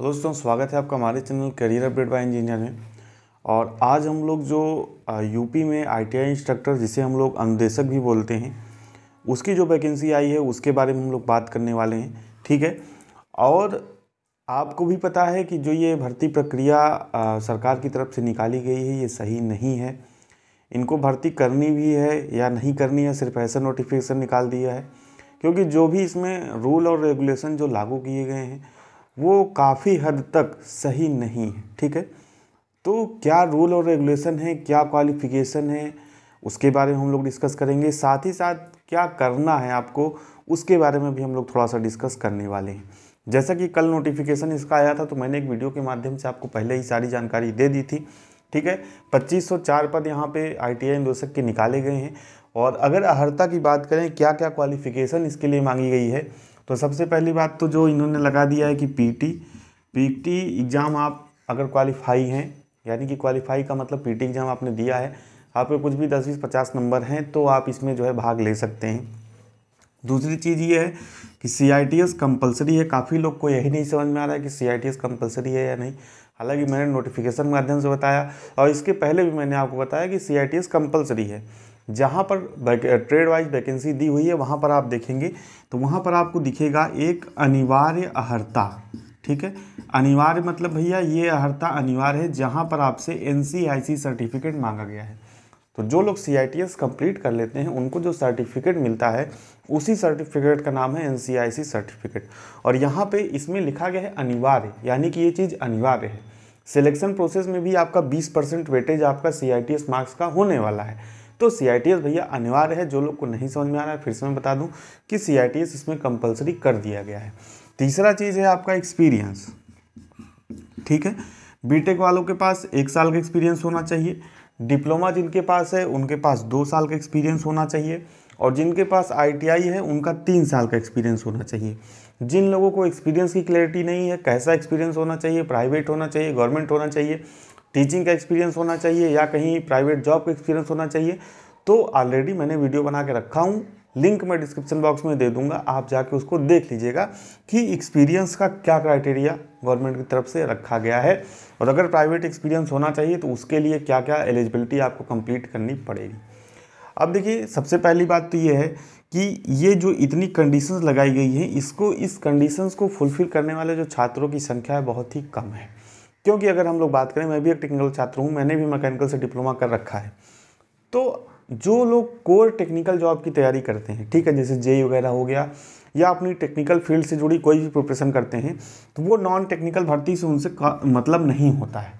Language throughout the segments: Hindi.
हेलो तो दोस्तों स्वागत है आपका हमारे channel career update by engineer में और आज हम लोग जो यूपी में आईटीआई इंस्ट्रक्टर जिसे हम लोग अनुदेशक भी बोलते हैं उसकी जो वैकेंसी आई है उसके बारे में हम लोग बात करने वाले हैं ठीक है और आपको भी पता है कि जो ये भर्ती प्रक्रिया आ, सरकार की तरफ से निकाली गई है ये सही नहीं है इनको भर्ती करनी भी है या नहीं करनी है सिर्फ ऐसा नोटिफिकेशन निकाल दिया है क्योंकि जो भी इसमें रूल और रेगुलेशन जो लागू किए गए हैं वो काफ़ी हद तक सही नहीं है ठीक है तो क्या रूल और रेगुलेशन है क्या क्वालिफ़िकेशन है उसके बारे में हम लोग डिस्कस करेंगे साथ ही साथ क्या करना है आपको उसके बारे में भी हम लोग थोड़ा सा डिस्कस करने वाले हैं जैसा कि कल नोटिफिकेशन इसका आया था तो मैंने एक वीडियो के माध्यम से आपको पहले ही सारी जानकारी दे दी थी ठीक है 2504 पद यहाँ पे आई टी आई के निकाले गए हैं और अगर अहर्ता की बात करें क्या क्या क्वालिफ़िकेशन इसके लिए मांगी गई है तो सबसे पहली बात तो जो इन्होंने लगा दिया है कि पीटी पीटी एग्ज़ाम आप अगर क्वालिफाई हैं यानी कि क्वालिफाई का मतलब पीटी एग्ज़ाम आपने दिया है आपके कुछ भी दस बीस पचास नंबर हैं तो आप इसमें जो है भाग ले सकते हैं दूसरी चीज़ ये है कि C I T S compulsory है काफ़ी लोग को यही नहीं समझ में आ रहा है कि C I T S compulsory है या नहीं हालांकि मैंने नोटिफिकेशन माध्यम से बताया और इसके पहले भी मैंने आपको बताया कि C I T S compulsory है जहाँ पर ट्रेड वाइज वैकेंसी दी हुई है वहाँ पर आप देखेंगे तो वहाँ पर आपको दिखेगा एक अनिवार्य अहर्ता ठीक है अनिवार्य मतलब भैया ये अहर्ता अनिवार्य है जहाँ पर आपसे एन सर्टिफिकेट मांगा गया है तो जो लोग सी आई कंप्लीट कर लेते हैं उनको जो सर्टिफिकेट मिलता है उसी सर्टिफिकेट का नाम है एन सर्टिफिकेट और यहाँ पे इसमें लिखा गया है अनिवार्य यानी कि ये चीज़ अनिवार्य है सिलेक्शन प्रोसेस में भी आपका 20 परसेंट वेटेज आपका सी मार्क्स का होने वाला है तो सी भैया अनिवार्य है जो लोग को नहीं समझ में आ रहा है फिर से मैं बता दूँ कि सी इसमें कंपलसरी कर दिया गया है तीसरा चीज़ है आपका एक्सपीरियंस ठीक है बीटेक वालों के पास एक साल का एक्सपीरियंस होना चाहिए डिप्लोमा जिनके पास है उनके पास दो साल का एक्सपीरियंस होना चाहिए और जिनके पास आईटीआई है उनका तीन साल का एक्सपीरियंस होना चाहिए जिन लोगों को एक्सपीरियंस की क्लैरिटी नहीं है कैसा एक्सपीरियंस होना चाहिए प्राइवेट होना चाहिए गवर्नमेंट होना चाहिए टीचिंग का एक्सपीरियंस होना चाहिए या कहीं प्राइवेट जॉब का एक्सपीरियंस होना चाहिए तो ऑलरेडी मैंने वीडियो बना के रखा हूँ लिंक मैं डिस्क्रिप्शन बॉक्स में दे दूंगा आप जाके उसको देख लीजिएगा कि एक्सपीरियंस का क्या क्राइटेरिया गवर्नमेंट की तरफ से रखा गया है और अगर प्राइवेट एक्सपीरियंस होना चाहिए तो उसके लिए क्या क्या एलिजिबिलिटी आपको कंप्लीट करनी पड़ेगी अब देखिए सबसे पहली बात तो ये है कि ये जो इतनी कंडीशंस लगाई गई हैं इसको इस कंडीशंस को फुलफ़िल करने वाले जो छात्रों की संख्या है बहुत ही कम है क्योंकि अगर हम लोग बात करें मैं भी एक टेक्निकल छात्र हूँ मैंने भी मैकेनिकल से डिप्लोमा कर रखा है तो जो लोग कोर टेक्निकल जॉब की तैयारी करते हैं ठीक है जैसे जे वगैरह हो गया या अपनी टेक्निकल फील्ड से जुड़ी कोई भी प्रिपरेशन करते हैं तो वो नॉन टेक्निकल भर्ती से उनसे मतलब नहीं होता है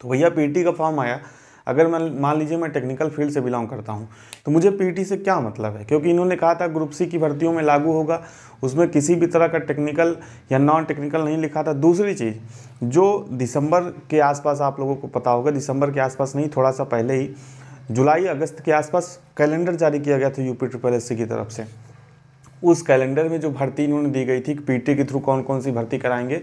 तो भैया पीटी का फॉर्म आया अगर मैं मान लीजिए मैं टेक्निकल फील्ड से बिलोंग करता हूँ तो मुझे पीटी से क्या मतलब है क्योंकि इन्होंने कहा था ग्रुप सी की भर्तियों में लागू होगा उसमें किसी भी तरह का टेक्निकल या नॉन टेक्निकल नहीं लिखा था दूसरी चीज़ जो दिसंबर के आसपास आप लोगों को पता होगा दिसंबर के आसपास नहीं थोड़ा सा पहले ही जुलाई अगस्त के आसपास कैलेंडर जारी किया गया था यूपी ट्रिपल एस की तरफ से उस कैलेंडर में जो भर्ती इन्होंने दी गई थी पीटी के थ्रू कौन कौन सी भर्ती कराएंगे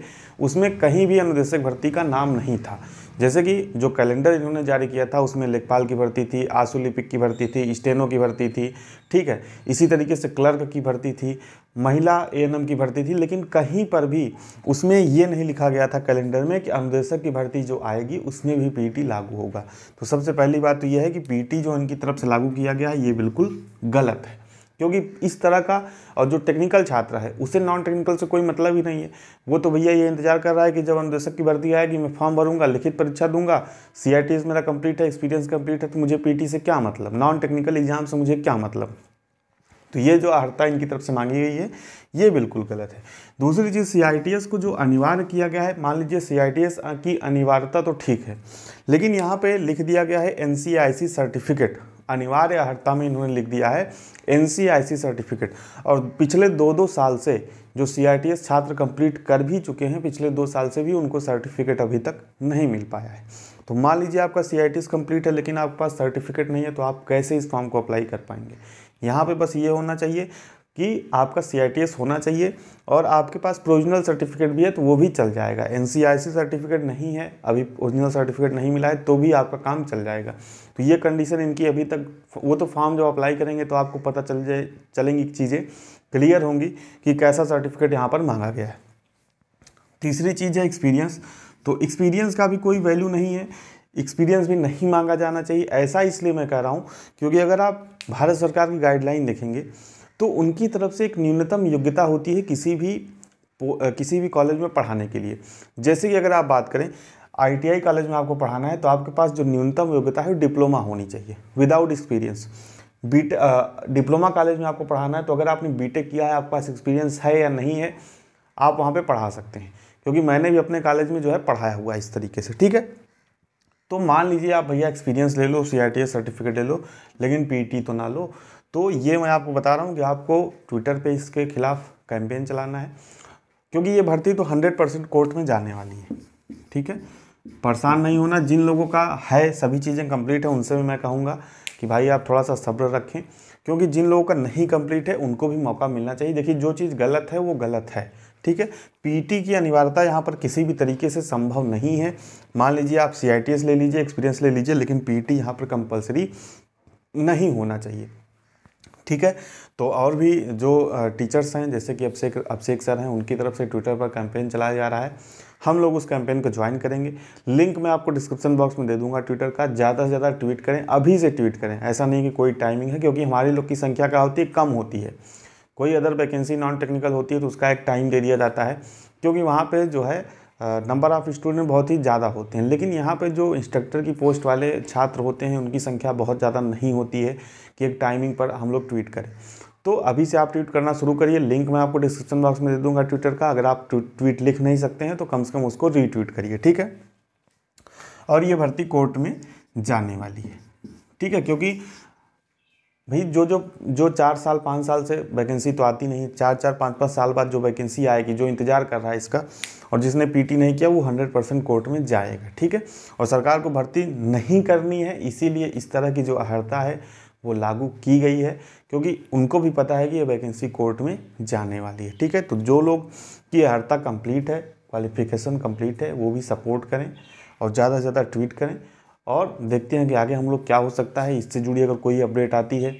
उसमें कहीं भी अनुदेशक भर्ती का नाम नहीं था जैसे कि जो कैलेंडर इन्होंने जारी किया था उसमें लेखपाल की भर्ती थी लिपिक की भर्ती थी स्टेनो की भर्ती थी ठीक है इसी तरीके से क्लर्क की भर्ती थी महिला एएनएम की भर्ती थी लेकिन कहीं पर भी उसमें ये नहीं लिखा गया था कैलेंडर में कि अनुदेशक की भर्ती जो आएगी उसमें भी पी लागू होगा तो सबसे पहली बात तो यह है कि पी जो इनकी तरफ से लागू किया गया है ये बिल्कुल गलत है क्योंकि इस तरह का और जो टेक्निकल छात्र है उसे नॉन टेक्निकल से कोई मतलब ही नहीं है वो तो भैया ये इंतजार कर रहा है कि जब अनुदेशक की भर्ती आएगी मैं फॉर्म भरूंगा लिखित परीक्षा दूंगा सी मेरा कंप्लीट है एक्सपीरियंस कंप्लीट है तो मुझे पी से क्या मतलब नॉन टेक्निकल एग्जाम से मुझे क्या मतलब तो ये जो अर्हता इनकी तरफ से मांगी गई है ये बिल्कुल गलत है दूसरी चीज़ सी को जो अनिवार्य किया गया है मान लीजिए सी की अनिवार्यता तो ठीक है लेकिन यहाँ पे लिख दिया गया है एन सर्टिफिकेट अनिवार्य अर्ता में इन्होंने लिख दिया है एन सर्टिफिकेट और पिछले दो दो साल से जो सी छात्र कंप्लीट कर भी चुके हैं पिछले दो साल से भी उनको सर्टिफिकेट अभी तक नहीं मिल पाया है तो मान लीजिए आपका सी आई कंप्लीट है लेकिन आपके पास सर्टिफिकेट नहीं है तो आप कैसे इस फॉर्म को अप्लाई कर पाएंगे यहाँ पे बस ये होना चाहिए कि आपका सी होना चाहिए और आपके पास प्रोविजनल सर्टिफिकेट भी है तो वो भी चल जाएगा एन सर्टिफिकेट नहीं है अभी ओरिजिनल सर्टिफिकेट नहीं मिला है तो भी आपका काम चल जाएगा तो ये कंडीशन इनकी अभी तक वो तो फॉर्म जब अप्लाई करेंगे तो आपको पता चल जाए चलेंगी चीज़ें क्लियर होंगी कि कैसा सर्टिफिकेट यहाँ पर मांगा गया है तीसरी चीज़ है एक्सपीरियंस तो एक्सपीरियंस का भी कोई वैल्यू नहीं है एक्सपीरियंस भी नहीं मांगा जाना चाहिए ऐसा इसलिए मैं कह रहा हूँ क्योंकि अगर आप भारत सरकार की गाइडलाइन देखेंगे तो उनकी तरफ से एक न्यूनतम योग्यता होती है किसी भी किसी भी कॉलेज में पढ़ाने के लिए जैसे कि अगर आप बात करें आईटीआई कॉलेज में आपको पढ़ाना है तो आपके पास जो न्यूनतम योग्यता है वो डिप्लोमा होनी चाहिए without experience B diploma college में आपको पढ़ाना है तो अगर आपने बीटेक किया है आपके पास एक्सपीरियंस है या नहीं है आप वहाँ पर पढ़ा सकते हैं क्योंकि मैंने भी अपने कॉलेज में जो है पढ़ाया हुआ है इस तरीके से ठीक है तो मान लीजिए आप भैया एक्सपीरियंस ले लो सी सर्टिफिकेट ले लो लेकिन पी e तो ना लो तो ये मैं आपको बता रहा हूँ कि आपको ट्विटर पे इसके खिलाफ कैंपेन चलाना है क्योंकि ये भर्ती तो हंड्रेड परसेंट कोर्ट में जाने वाली है ठीक है परेशान नहीं होना जिन लोगों का है सभी चीज़ें कंप्लीट है उनसे भी मैं कहूँगा कि भाई आप थोड़ा सा सब्र रखें क्योंकि जिन लोगों का नहीं कम्प्लीट है उनको भी मौका मिलना चाहिए देखिए जो चीज़ गलत है वो गलत है ठीक है पीटी की अनिवार्यता यहाँ पर किसी भी तरीके से संभव नहीं है मान लीजिए आप सी ले लीजिए एक्सपीरियंस ले लीजिए लेकिन पीटी यहाँ पर कंपलसरी नहीं होना चाहिए ठीक है तो और भी जो टीचर्स हैं जैसे कि अभिषेक अभिषेक सर हैं उनकी तरफ से ट्विटर पर कैंपेन चलाया जा रहा है हम लोग उस कैंपेन को ज्वाइन करेंगे लिंक मैं आपको डिस्क्रिप्शन बॉक्स में दे दूंगा ट्विटर का ज़्यादा से ज़्यादा ट्वीट करें अभी से ट्वीट करें ऐसा नहीं कि कोई टाइमिंग है क्योंकि हमारे लोग की संख्या क्या होती है कम होती है कोई अदर वैकेंसी नॉन टेक्निकल होती है तो उसका एक टाइम दे दिया जाता है क्योंकि वहाँ पर जो है नंबर ऑफ़ स्टूडेंट बहुत ही ज़्यादा होते हैं लेकिन यहाँ पे जो इंस्ट्रक्टर की पोस्ट वाले छात्र होते हैं उनकी संख्या बहुत ज़्यादा नहीं होती है कि एक टाइमिंग पर हम लोग ट्वीट करें तो अभी से आप ट्वीट करना शुरू करिए लिंक मैं आपको डिस्क्रिप्शन बॉक्स में दे दूंगा ट्विटर का अगर आप ट्वीट लिख नहीं सकते हैं तो कम से कम उसको रीट्वीट करिए ठीक है और ये भर्ती कोर्ट में जाने वाली है ठीक है क्योंकि भाई जो जो जो चार साल पाँच साल से वैकेंसी तो आती नहीं चार चार पाँच पाँच साल बाद जो वैकेंसी आएगी जो इंतज़ार कर रहा है इसका और जिसने पीटी नहीं किया वो 100 परसेंट कोर्ट में जाएगा ठीक है और सरकार को भर्ती नहीं करनी है इसीलिए इस तरह की जो अहर्ता है वो लागू की गई है क्योंकि उनको भी पता है कि ये वैकेंसी कोर्ट में जाने वाली है ठीक है तो जो लोग की अहर्ता कम्प्लीट है क्वालिफिकेशन कम्प्लीट है वो भी सपोर्ट करें और ज़्यादा से ज़्यादा ट्वीट करें और देखते हैं कि आगे हम लोग क्या हो सकता है इससे जुड़ी अगर कोई अपडेट आती है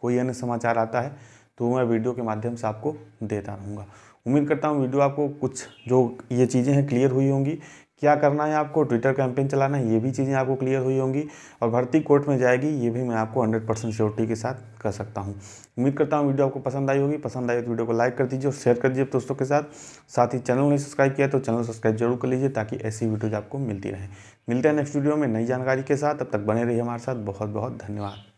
कोई अन्य समाचार आता है तो मैं वीडियो के माध्यम से आपको देता रहूँगा उम्मीद करता हूँ वीडियो आपको कुछ जो ये चीज़ें हैं क्लियर हुई होंगी क्या करना है आपको ट्विटर कैंपेन चलाना है ये भी चीज़ें आपको क्लियर हुई होंगी और भर्ती कोर्ट में जाएगी ये भी मैं आपको 100 परसेंट श्योरिटी के साथ कर सकता हूँ उम्मीद करता हूँ वीडियो आपको पसंद आई होगी पसंद आई तो वीडियो को लाइक कर दीजिए और शेयर कर दीजिए दोस्तों के साथ साथ ही चैनल नहीं सब्सक्राइब किया तो चैनल सब्सक्राइब जरूर कर लीजिए ताकि ऐसी वीडियोज़ आपको मिलती रहे मिलते हैं नेक्स्ट वीडियो में नई जानकारी के साथ अब तक बने रही हमारे साथ बहुत बहुत धन्यवाद